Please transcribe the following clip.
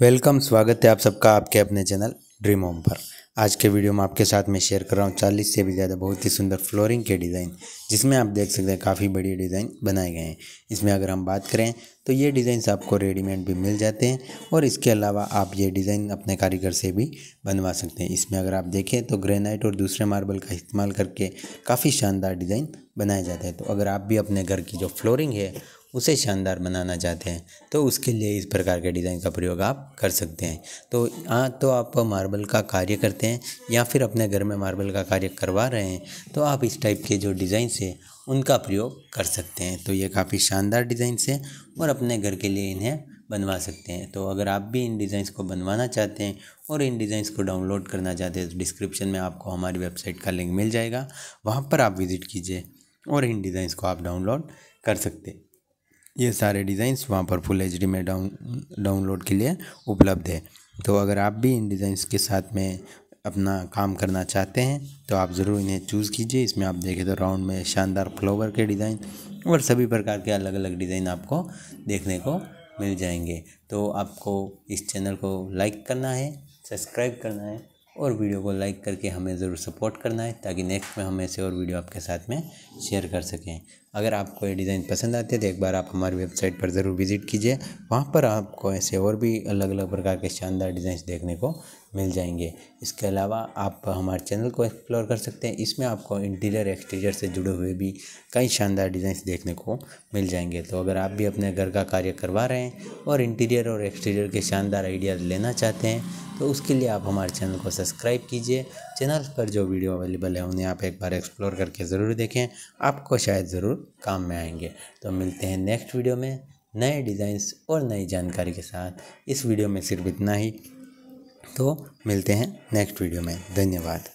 welcome स्वागत है आप सबका आपके अपने चैनल ड्रीम होम पर आज के वीडियो में आपके साथ में शेयर कर रहा हूँ चालीस से भी ज़्यादा बहुत ही सुंदर फ्लोरिंग के डिज़ाइन जिसमें आप देख सकते हैं काफ़ी बड़ी डिज़ाइन बनाए गए हैं इसमें अगर हम बात करें तो ये डिज़ाइंस आपको रेडीमेड भी मिल जाते हैं और इसके अलावा आप ये डिज़ाइन अपने कारीगर से भी बनवा सकते हैं इसमें अगर आप देखें तो ग्रेनाइट और दूसरे मार्बल का इस्तेमाल करके काफ़ी शानदार डिज़ाइन बनाया जाता है तो अगर आप भी अपने घर की जो फ्लोरिंग है उसे शानदार बनाना चाहते हैं तो उसके लिए इस प्रकार के डिज़ाइन का प्रयोग आप कर सकते हैं तो हाँ तो आप मार्बल का कार्य करते हैं या फिर अपने घर में मार्बल का कार्य करवा रहे हैं तो आप इस टाइप के जो डिज़ाइंस से उनका प्रयोग कर सकते हैं तो ये काफ़ी शानदार डिज़ाइंस हैं और अपने घर के लिए इन्हें बनवा सकते हैं तो अगर आप भी इन डिज़ाइंस को बनवाना चाहते हैं और इन डिज़ाइंस को डाउनलोड करना चाहते हैं तो डिस्क्रिप्शन में आपको हमारी वेबसाइट का लिंक मिल जाएगा वहाँ पर आप विज़िट कीजिए और इन डिज़ाइंस को आप डाउनलोड कर सकते हैं ये सारे डिज़ाइंस वहाँ पर फुल एच में डाउन डाउनलोड के लिए उपलब्ध है तो अगर आप भी इन डिज़ाइंस के साथ में अपना काम करना चाहते हैं तो आप ज़रूर इन्हें चूज़ कीजिए इसमें आप देखें तो राउंड में शानदार फ्लोवर के डिज़ाइन और सभी प्रकार के अलग अलग डिज़ाइन आपको देखने को मिल जाएंगे तो आपको इस चैनल को लाइक करना है सब्सक्राइब करना है और वीडियो को लाइक करके हमें ज़रूर सपोर्ट करना है ताकि नेक्स्ट में हम ऐसे और वीडियो आपके साथ में शेयर कर सकें अगर आपको ये डिज़ाइन पसंद आते हैं तो एक बार आप हमारी वेबसाइट पर ज़रूर विज़िट कीजिए वहाँ पर आपको ऐसे और भी अलग अलग प्रकार के शानदार डिज़ाइन देखने को मिल जाएंगे इसके अलावा आप हमारे चैनल को एक्सप्लोर कर सकते हैं इसमें आपको इंटीरियर एक्सटीरियर से जुड़े हुए भी कई शानदार डिज़ाइन देखने को मिल जाएंगे तो अगर आप भी अपने घर का कार्य करवा रहे हैं और इंटीरियर और एक्सटीरियर के शानदार आइडियाज़ लेना चाहते हैं तो उसके लिए आप हमारे चैनल को सब्सक्राइब कीजिए चैनल पर जो वीडियो अवेलेबल है उन्हें आप एक बार एक्सप्लोर करके ज़रूर देखें आपको शायद ज़रूर काम में आएंगे तो मिलते हैं नेक्स्ट वीडियो में नए डिज़ाइंस और नई जानकारी के साथ इस वीडियो में सिर्फ इतना ही तो मिलते हैं नेक्स्ट वीडियो में धन्यवाद